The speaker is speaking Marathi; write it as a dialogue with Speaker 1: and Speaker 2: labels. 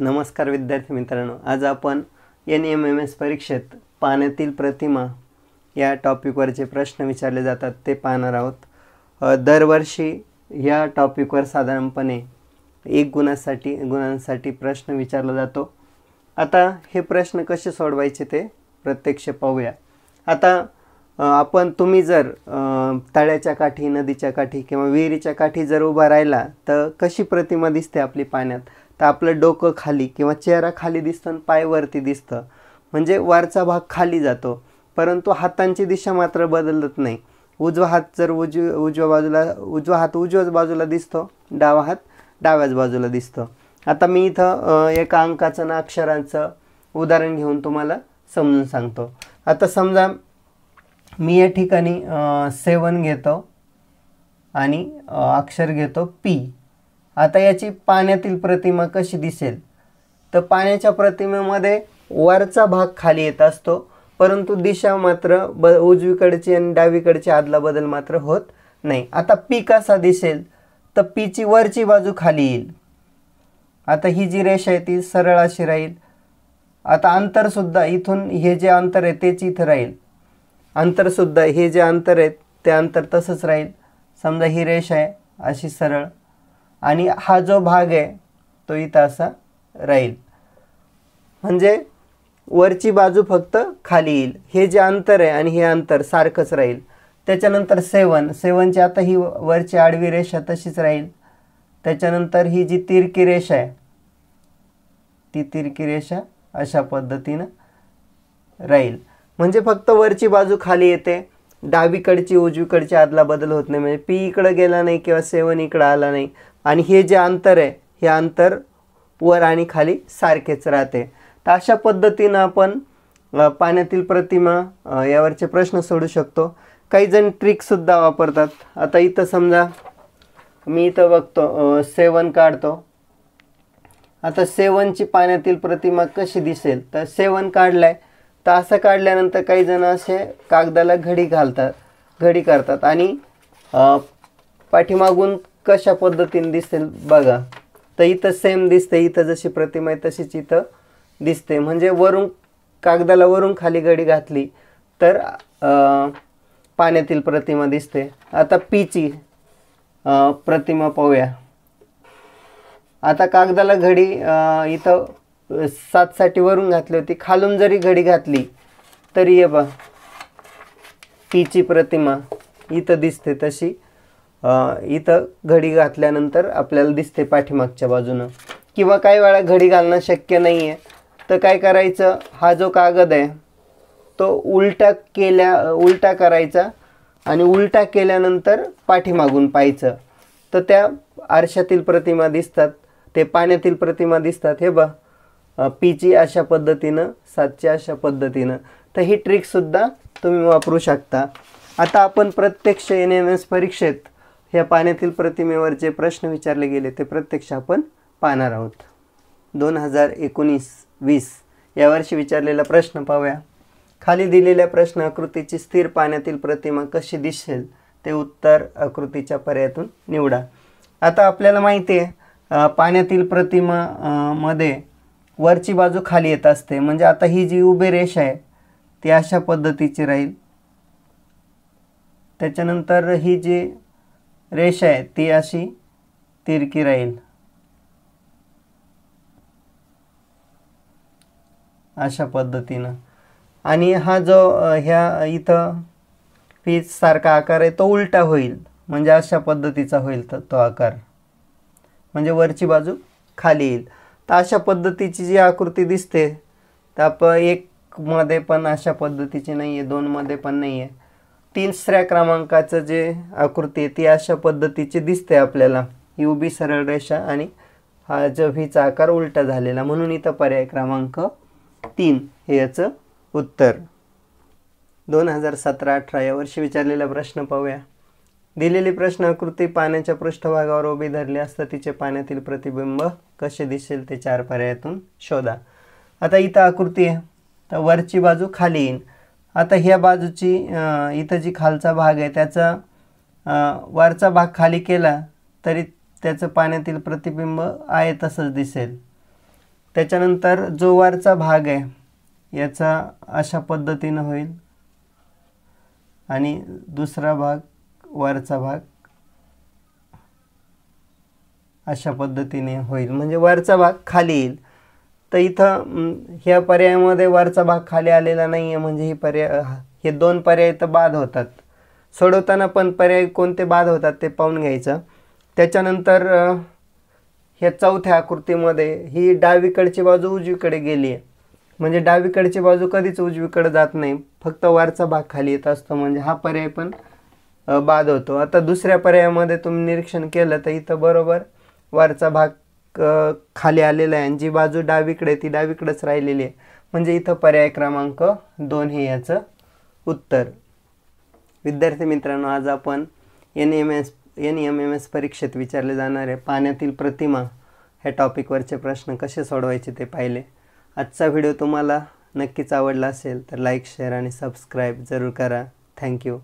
Speaker 1: नमस्कार विद्यार्थी मित्रांनो आज आपण एन एम एम एस परीक्षेत पाण्यातील प्रतिमा या टॉपिकवर जे प्रश्न विचारले जातात ते पाहणार आहोत दरवर्षी या टॉपिकवर साधारणपणे एक गुणासाठी गुणांसाठी प्रश्न विचारला जातो आता हे प्रश्न कसे सोडवायचे ते प्रत्यक्ष पाहूया आता आपण तुम्ही जर तळ्याच्या काठी नदीच्या काठी किंवा विहिरीच्या काठी जर उभा राहिला तर कशी प्रतिमा दिसते आपली पाण्यात तर आपलं डोकं खाली किंवा चेहरा खाली दिसतं आणि पाय वरती दिसतं म्हणजे वरचा भाग खाली जातो परंतु हातांची दिशा मात्र बदलत नाही उजवा हात जर उजव उजव्या बाजूला उजवा हात उजव्याच बाजूला दिसतो डावा हात डाव्याच बाजूला दिसतो आता मी इथं एका अंकाचं ना अक्षरांचं उदाहरण घेऊन तुम्हाला समजून सांगतो आता समजा मी या ठिकाणी सेवन घेतो आणि अक्षर घेतो पी आता याची पाण्यातील प्रतिमा कशी दिसेल तर पाण्याच्या प्रतिमेमध्ये वरचा भाग खाली येत असतो परंतु दिशा मात्र ब उजवीकडची आणि डावीकडची बदल मात्र होत नाही आता पी कसा दिसेल तर पीची वरची बाजू खाली येईल आता ही जी रेषा आहे ती सरळ अशी राहील आता अंतरसुद्धा इथून हे जे अंतर आहे तेच इथं राहील अंतरसुद्धा हे जे अंतर आहे ते अंतर तसंच राहील समजा ही रेषा आहे अशी सरळ आणि हा जो भाग आहे तो इथं असा राहील म्हणजे वरची बाजू फक्त खाली येईल हे जे अंतर आहे आणि हे अंतर सारखंच राहील त्याच्यानंतर सेवन सेवनची आता ही वरची आडवी रेषा तशीच राहील त्याच्यानंतर ही जी तिरकी रेषा आहे ती तिरकी रेषा अशा पद्धतीनं राहील म्हणजे फक्त वरची बाजू खाली येते डावीकडची उजवीकडची आदला बदल होत नाही म्हणजे पी इकडं गेला नाही किंवा सेवन इकडं आला नाही आणि हे जे अंतर आहे हे अंतर वर आणि खाली सारखेच राहते तर अशा पद्धतीनं आपण पाण्यातील प्रतिमा यावरचे प्रश्न सोडू शकतो काही जण ट्रिकसुद्धा वापरतात आता इथं समजा मी इथं बघतो सेवन काढतो आता सेवनची पाण्यातील प्रतिमा कशी दिसेल तर सेवन काढलं आहे तर असं काढल्यानंतर काही जण असे कागदाला घडी घालतात घडी करतात आणि पाठीमागून कशा पद्धतीने दिसेल बघा तर इथं सेम दिसते इथं जशी प्रतिमा आहे तशीच इथं दिसते म्हणजे वरून कागदाला वरून खाली गडी घातली तर पाण्यातील प्रतिमा दिसते आता पीची प्रतिमा पाहूया आता कागदाला घडी इथं सातसाठी वरून घातली होती खालून जरी घडी घातली तरी ये बा पीची प्रतिमा इथं दिसते तशी इथं घडी घातल्यानंतर आपल्याला दिसते पाठीमागच्या बाजूनं किंवा काही वेळा घडी घालणं शक्य नाही आहे तर काय करायचं हा जो कागद आहे तो उलटा केल्या उलटा करायचा आणि उलटा केल्यानंतर पाठीमागून पाहायचं तर त्या आरशातील प्रतिमा दिसतात ते पाण्यातील प्रतिमा दिसतात हे पी पीची अशा पद्धतीनं सातची अशा पद्धतीनं तर ही ट्रिकसुद्धा तुम्ही वापरू शकता आता आपण प्रत्यक्ष एन एम एस परीक्षेत ह्या पाण्यातील प्रतिमेवर जे प्रश्न विचारले गेले ते प्रत्यक्ष आपण पाहणार आहोत दोन हजार एकोणीस वीस यावर्षी विचारलेला प्रश्न पाहूया खाली दिलेल्या प्रश्न आकृतीची स्थिर पाण्यातील प्रतिमा कशी दिसेल ते उत्तर आकृतीच्या पर्यायातून निवडा आता आपल्याला माहिती आहे पाण्यातील प्रतिमा मध्ये वरची बाजू खाली येत असते म्हणजे आता ही जी उभी रेष आहे ती अशा पद्धतीची राहील त्याच्यानंतर ही जी रेष आहे ती अशी तिरकी राहील अशा पद्धतीनं आणि हा जो ह्या इथं पीच सारखा आकार आहे तो उलटा होईल म्हणजे अशा पद्धतीचा होईल तर तो आकार म्हणजे वरची बाजू खाली येईल तर अशा पद्धतीची जी आकृती दिसते तर आप एकमध्ये पण अशा पद्धतीची नाही आहे दोनमध्ये पण नाही आहे तिसऱ्या क्रमांकाचं जे आकृती आहे ती अशा पद्धतीची दिसते आपल्याला यू बी सरळ रेषा आणि हा जो व्हीचा आकार उलटा झालेला म्हणून इथं पर्याय क्रमांक तीन हे याचं उत्तर दोन हजार सतरा अठरा या वर्षी विचारलेला प्रश्न पाहूया दिलेली प्रश्न आकृती पाण्याच्या पृष्ठभागावर उभी धरली असतं तिचे पाण्यातील प्रतिबिंब कसे दिसेल ते चार पर्यायातून शोधा आता इथं आकृती आहे तर वरची बाजू खाली येईन आता ह्या बाजूची इथं जी खालचा भाग आहे त्याचा वरचा भाग खाली केला तरी त्याचं पाण्यातील प्रतिबिंब आहे तसंच दिसेल त्याच्यानंतर जो वरचा भाग आहे याचा अशा पद्धतीनं होईल आणि दुसरा भाग वरचा भाग अशा पद्धतीने होईल म्हणजे वरचा भाग खाली येईल तर इथं ह्या पर्यायामध्ये वरचा भाग खाली आलेला नाही आहे म्हणजे ही पर्याय हे दोन पर्याय इथं बाद होतात सोडवताना पण पर्याय कोणते बाद होतात ते पाहून घ्यायचं त्याच्यानंतर ह्या चौथ्या आकृतीमध्ये ही डावीकडची बाजू उजवीकडे गेली आहे म्हणजे डावीकडची बाजू कधीच उजवीकडे जात नाही फक्त वरचा भाग खाली येत असतो म्हणजे हा पर्याय पण बाद होतो आता दुसऱ्या पर्यायामध्ये तुम्ही निरीक्षण केलं तर इथं बरोबर वरचा भाग खाली आलेलं आहे आणि जी बाजू डावीकडे ती डावीकडेच राहिलेली आहे म्हणजे इथं पर्याय क्रमांक दोन हे याचं उत्तर विद्यार्थी मित्रांनो आज आपण N M S N M M S परीक्षेत विचारले जाणारे पाण्यातील प्रतिमा ह्या टॉपिकवरचे प्रश्न कसे सोडवायचे ते पाहिले आजचा व्हिडिओ तुम्हाला नक्कीच आवडला असेल तर लाईक शेअर आणि सबस्क्राईब जरूर करा थँक्यू